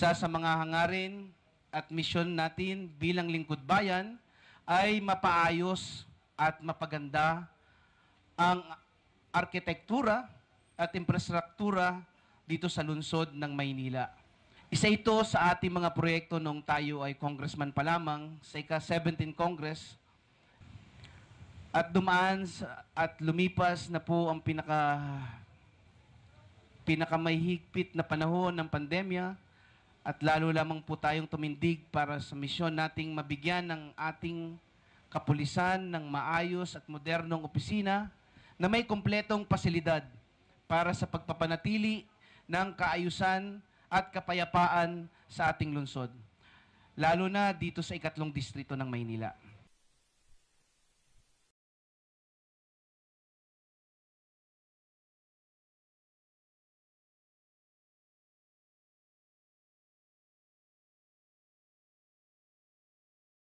Isa sa mga hangarin at misyon natin bilang lingkod bayan ay mapaayos at mapaganda ang arkitektura at infrastruktura dito sa lungsod ng Maynila. Isa ito sa ating mga proyekto nung tayo ay congressman pa lamang sa ika-17 Congress at dumaan at lumipas na po ang pinaka pinakamahigpit na panahon ng pandemya at lalo lamang po tayong tumindig para sa misyon nating mabigyan ng ating kapulisan ng maayos at modernong opisina na may kumpletong pasilidad para sa pagpapanatili ng kaayusan at kapayapaan sa ating lungsod. Lalo na dito sa ikatlong distrito ng Maynila.